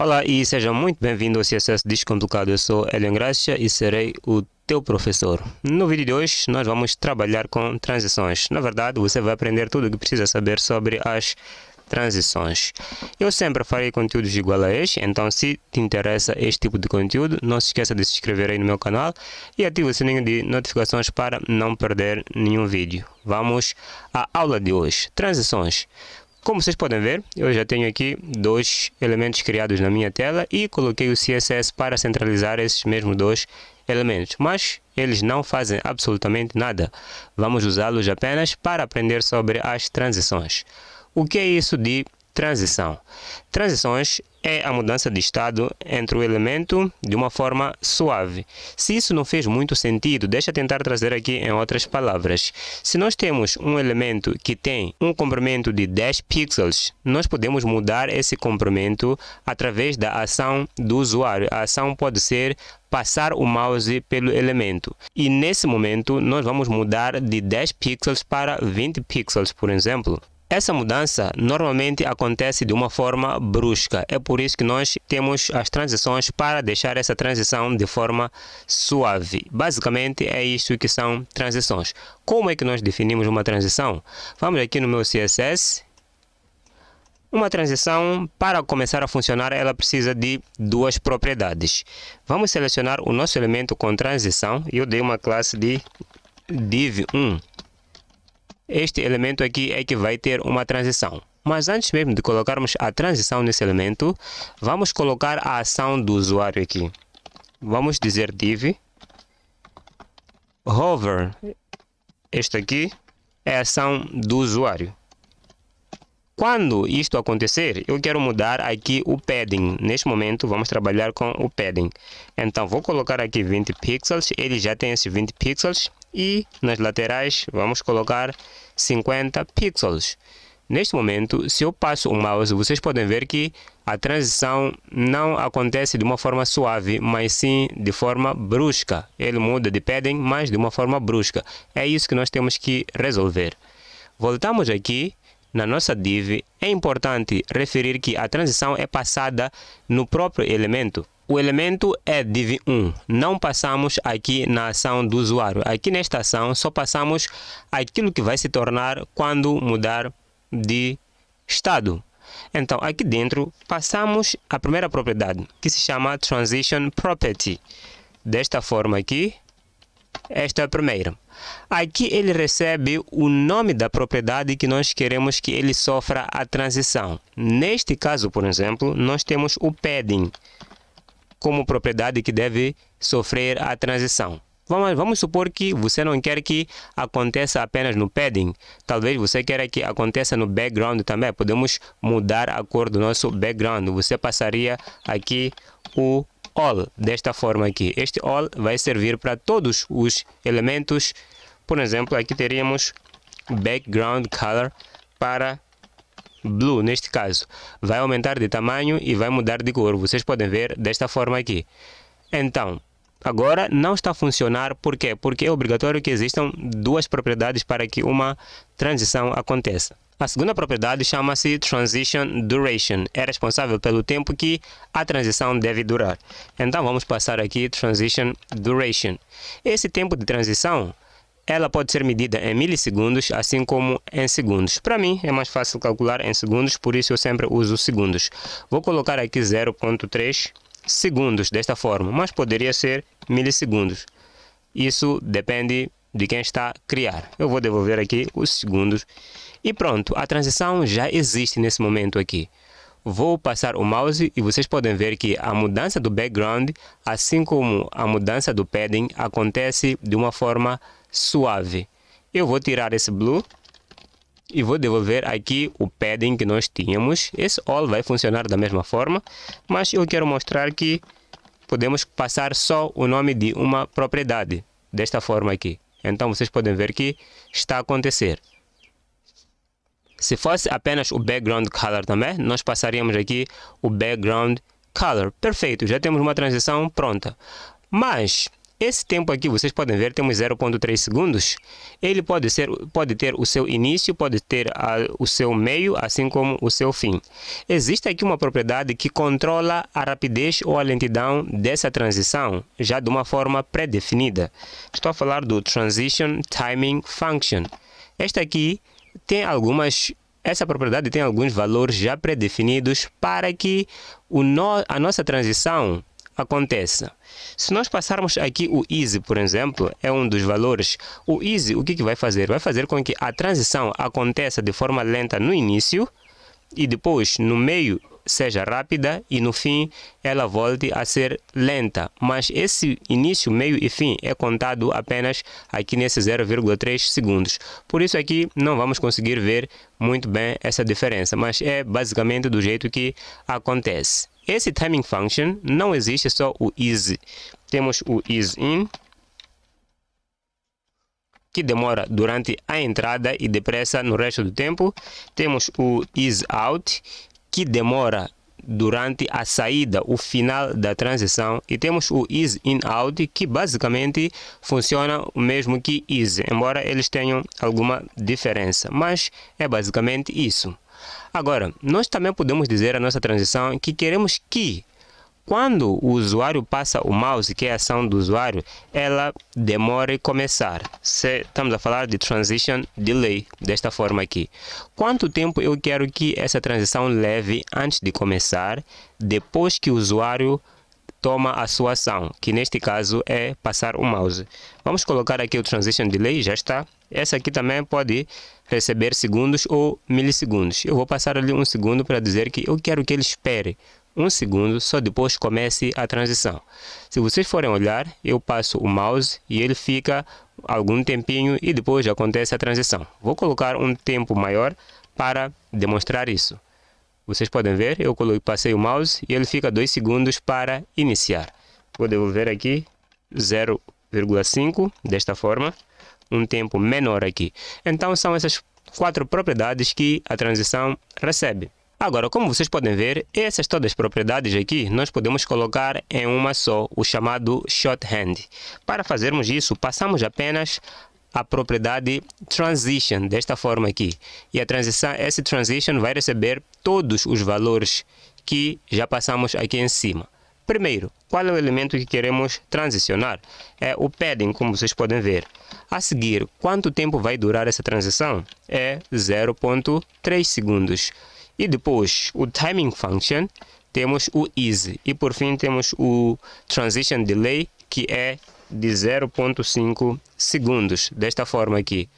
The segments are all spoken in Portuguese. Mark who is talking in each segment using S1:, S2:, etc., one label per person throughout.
S1: Olá e seja muito bem-vindo ao CSS Descomplicado. Eu sou Helen Gracia e serei o teu professor. No vídeo de hoje nós vamos trabalhar com transições. Na verdade, você vai aprender tudo o que precisa saber sobre as transições. Eu sempre farei conteúdos igual a este, então se te interessa este tipo de conteúdo, não se esqueça de se inscrever aí no meu canal e ative o sininho de notificações para não perder nenhum vídeo. Vamos à aula de hoje. Transições. Como vocês podem ver, eu já tenho aqui dois elementos criados na minha tela e coloquei o CSS para centralizar esses mesmos dois elementos, mas eles não fazem absolutamente nada. Vamos usá-los apenas para aprender sobre as transições. O que é isso de transição. Transições é a mudança de estado entre o elemento de uma forma suave. Se isso não fez muito sentido, deixa tentar trazer aqui em outras palavras. Se nós temos um elemento que tem um comprimento de 10 pixels, nós podemos mudar esse comprimento através da ação do usuário. A ação pode ser passar o mouse pelo elemento. E nesse momento, nós vamos mudar de 10 pixels para 20 pixels, por exemplo. Essa mudança normalmente acontece de uma forma brusca. É por isso que nós temos as transições para deixar essa transição de forma suave. Basicamente é isso que são transições. Como é que nós definimos uma transição? Vamos aqui no meu CSS. Uma transição, para começar a funcionar, ela precisa de duas propriedades. Vamos selecionar o nosso elemento com transição. Eu dei uma classe de div1 este elemento aqui é que vai ter uma transição. Mas antes mesmo de colocarmos a transição nesse elemento, vamos colocar a ação do usuário aqui. Vamos dizer div hover. Este aqui é a ação do usuário. Quando isto acontecer, eu quero mudar aqui o padding. Neste momento, vamos trabalhar com o padding. Então, vou colocar aqui 20 pixels. Ele já tem esses 20 pixels e nas laterais vamos colocar 50 pixels. Neste momento, se eu passo o mouse, vocês podem ver que a transição não acontece de uma forma suave, mas sim de forma brusca. Ele muda de padding, mas de uma forma brusca. É isso que nós temos que resolver. Voltamos aqui na nossa div. É importante referir que a transição é passada no próprio elemento. O elemento é div 1. Não passamos aqui na ação do usuário. Aqui nesta ação só passamos aquilo que vai se tornar quando mudar de estado. Então, aqui dentro, passamos a primeira propriedade, que se chama Transition Property. Desta forma aqui, esta é a primeira. Aqui ele recebe o nome da propriedade que nós queremos que ele sofra a transição. Neste caso, por exemplo, nós temos o padding como propriedade que deve sofrer a transição. Vamos, vamos supor que você não quer que aconteça apenas no padding, talvez você queira que aconteça no background também. Podemos mudar a cor do nosso background. Você passaria aqui o all desta forma aqui. Este all vai servir para todos os elementos. Por exemplo, aqui teríamos background color para blue neste caso, vai aumentar de tamanho e vai mudar de cor. Vocês podem ver desta forma aqui. Então, agora não está a funcionar, por quê? Porque é obrigatório que existam duas propriedades para que uma transição aconteça. A segunda propriedade chama-se Transition Duration, é responsável pelo tempo que a transição deve durar. Então vamos passar aqui Transition Duration. Esse tempo de transição ela pode ser medida em milissegundos, assim como em segundos. Para mim, é mais fácil calcular em segundos, por isso eu sempre uso segundos. Vou colocar aqui 0.3 segundos desta forma, mas poderia ser milissegundos. Isso depende de quem está a criar. Eu vou devolver aqui os segundos. E pronto, a transição já existe nesse momento aqui. Vou passar o mouse e vocês podem ver que a mudança do background, assim como a mudança do padding, acontece de uma forma suave. Eu vou tirar esse blue e vou devolver aqui o padding que nós tínhamos. Esse all vai funcionar da mesma forma, mas eu quero mostrar que podemos passar só o nome de uma propriedade, desta forma aqui. Então vocês podem ver que está a acontecer. Se fosse apenas o background color também, nós passaríamos aqui o background color. Perfeito, já temos uma transição pronta. Mas esse tempo aqui, vocês podem ver, temos 0.3 segundos. Ele pode, ser, pode ter o seu início, pode ter a, o seu meio, assim como o seu fim. Existe aqui uma propriedade que controla a rapidez ou a lentidão dessa transição, já de uma forma pré-definida. Estou a falar do Transition Timing Function. Esta aqui tem algumas essa propriedade tem alguns valores já pré-definidos para que no, a nossa transição aconteça. Se nós passarmos aqui o easy, por exemplo, é um dos valores. O easy, o que, que vai fazer? Vai fazer com que a transição aconteça de forma lenta no início e depois no meio seja rápida e no fim ela volte a ser lenta. Mas esse início, meio e fim é contado apenas aqui nesse 0,3 segundos. Por isso aqui não vamos conseguir ver muito bem essa diferença, mas é basicamente do jeito que acontece. Esse timing function não existe é só o is. Temos o is in, que demora durante a entrada e depressa no resto do tempo. Temos o is out, que demora durante a saída, o final da transição. E temos o is in out, que basicamente funciona o mesmo que is, embora eles tenham alguma diferença. Mas é basicamente isso. Agora, nós também podemos dizer a nossa transição que queremos que quando o usuário passa o mouse, que é a ação do usuário, ela demore começar. Se estamos a falar de transition delay, desta forma aqui. Quanto tempo eu quero que essa transição leve antes de começar, depois que o usuário toma a sua ação, que neste caso é passar o mouse. Vamos colocar aqui o transition delay, já está. Essa aqui também pode receber segundos ou milissegundos. Eu vou passar ali um segundo para dizer que eu quero que ele espere um segundo, só depois comece a transição. Se vocês forem olhar, eu passo o mouse e ele fica algum tempinho e depois acontece a transição. Vou colocar um tempo maior para demonstrar isso. Vocês podem ver, eu passei o mouse e ele fica 2 segundos para iniciar. Vou devolver aqui 0,5 desta forma, um tempo menor aqui. Então são essas quatro propriedades que a transição recebe. Agora, como vocês podem ver, essas todas as propriedades aqui nós podemos colocar em uma só, o chamado shorthand. Para fazermos isso, passamos apenas a propriedade transition, desta forma aqui. E a transição, esse transition vai receber todos os valores que já passamos aqui em cima. Primeiro, qual é o elemento que queremos transicionar? É o padding, como vocês podem ver. A seguir, quanto tempo vai durar essa transição? É 0.3 segundos. E depois, o timing function, temos o easy. E por fim, temos o transition delay, que é de 0.5 segundos, desta forma aqui.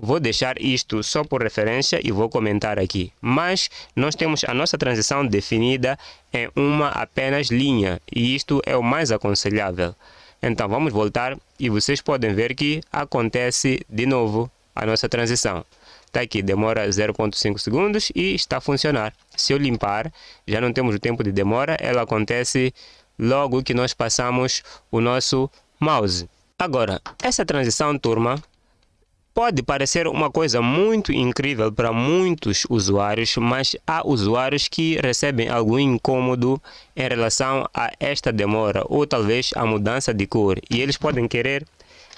S1: Vou deixar isto só por referência e vou comentar aqui. Mas nós temos a nossa transição definida em uma apenas linha e isto é o mais aconselhável. Então vamos voltar e vocês podem ver que acontece de novo a nossa transição. Está aqui, demora 0.5 segundos e está a funcionar. Se eu limpar, já não temos o tempo de demora, ela acontece logo que nós passamos o nosso mouse. Agora, essa transição, turma, pode parecer uma coisa muito incrível para muitos usuários, mas há usuários que recebem algum incômodo em relação a esta demora ou talvez a mudança de cor e eles podem querer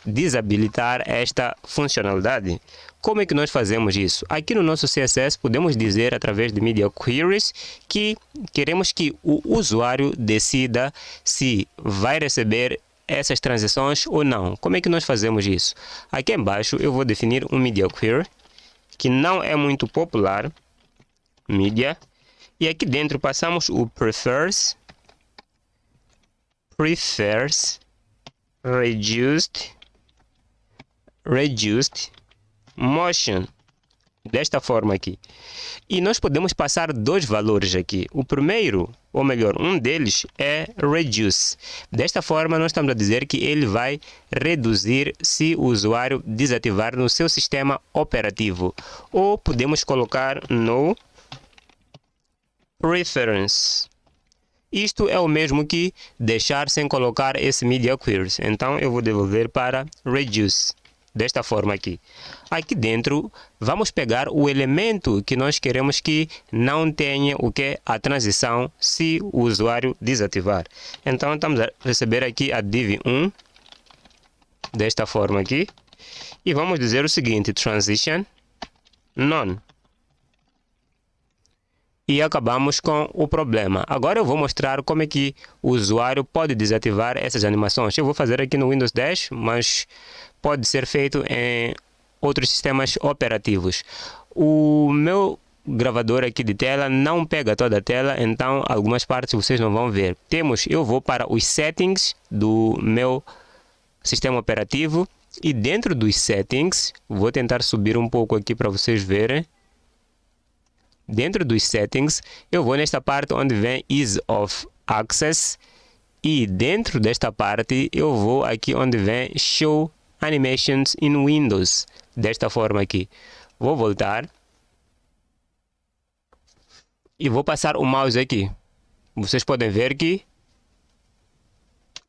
S1: desabilitar esta funcionalidade. Como é que nós fazemos isso? Aqui no nosso CSS podemos dizer através de media queries que queremos que o usuário decida se vai receber essas transições ou não. Como é que nós fazemos isso? Aqui embaixo eu vou definir um media query que não é muito popular, media, e aqui dentro passamos o prefers prefers reduced reduced motion desta forma aqui. E nós podemos passar dois valores aqui. O primeiro, ou melhor, um deles é reduce. Desta forma, nós estamos a dizer que ele vai reduzir se o usuário desativar no seu sistema operativo. Ou podemos colocar no reference. Isto é o mesmo que deixar sem colocar esse media queries. Então, eu vou devolver para reduce desta forma aqui. Aqui dentro vamos pegar o elemento que nós queremos que não tenha o que a transição se o usuário desativar. Então estamos a receber aqui a div1 desta forma aqui e vamos dizer o seguinte transition none e acabamos com o problema. Agora eu vou mostrar como é que o usuário pode desativar essas animações. Eu vou fazer aqui no Windows 10, mas pode ser feito em outros sistemas operativos. O meu gravador aqui de tela não pega toda a tela, então algumas partes vocês não vão ver. Temos, eu vou para os settings do meu sistema operativo e dentro dos settings, vou tentar subir um pouco aqui para vocês verem. Dentro dos settings, eu vou nesta parte onde vem Ease of Access e dentro desta parte eu vou aqui onde vem Show Animations in Windows, desta forma aqui. Vou voltar e vou passar o mouse aqui. Vocês podem ver que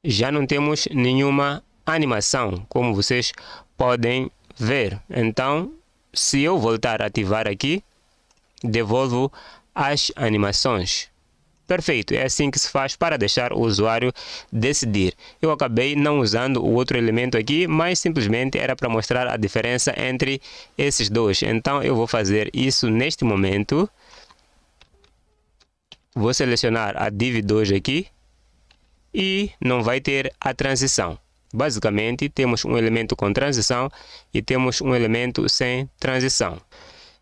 S1: já não temos nenhuma animação, como vocês podem ver. Então, se eu voltar a ativar aqui, devolvo as animações. Perfeito, é assim que se faz para deixar o usuário decidir. Eu acabei não usando o outro elemento aqui, mas simplesmente era para mostrar a diferença entre esses dois. Então eu vou fazer isso neste momento. Vou selecionar a div 2 aqui e não vai ter a transição. Basicamente, temos um elemento com transição e temos um elemento sem transição.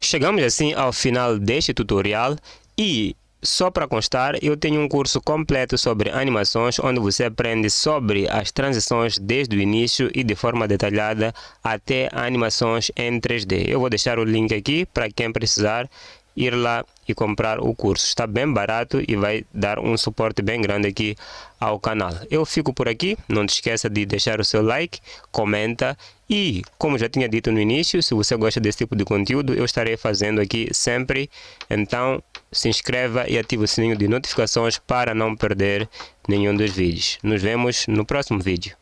S1: Chegamos assim ao final deste tutorial e só para constar, eu tenho um curso completo sobre animações, onde você aprende sobre as transições desde o início e de forma detalhada até animações em 3D. Eu vou deixar o link aqui para quem precisar ir lá e comprar o curso. Está bem barato e vai dar um suporte bem grande aqui ao canal. Eu fico por aqui, não te esqueça de deixar o seu like, comenta e, como já tinha dito no início, se você gosta desse tipo de conteúdo, eu estarei fazendo aqui sempre. Então, se inscreva e ative o sininho de notificações para não perder nenhum dos vídeos. Nos vemos no próximo vídeo.